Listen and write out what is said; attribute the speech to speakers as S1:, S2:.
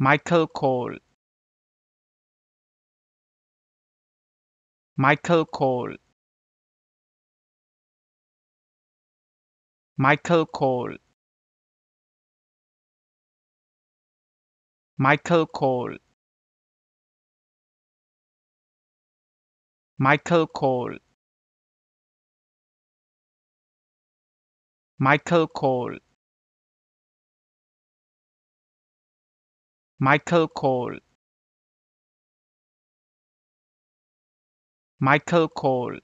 S1: Michael Cole Michael Cole Michael Cole Michael Cole Michael Cole Michael Cole Michael Cole. Michael Cole.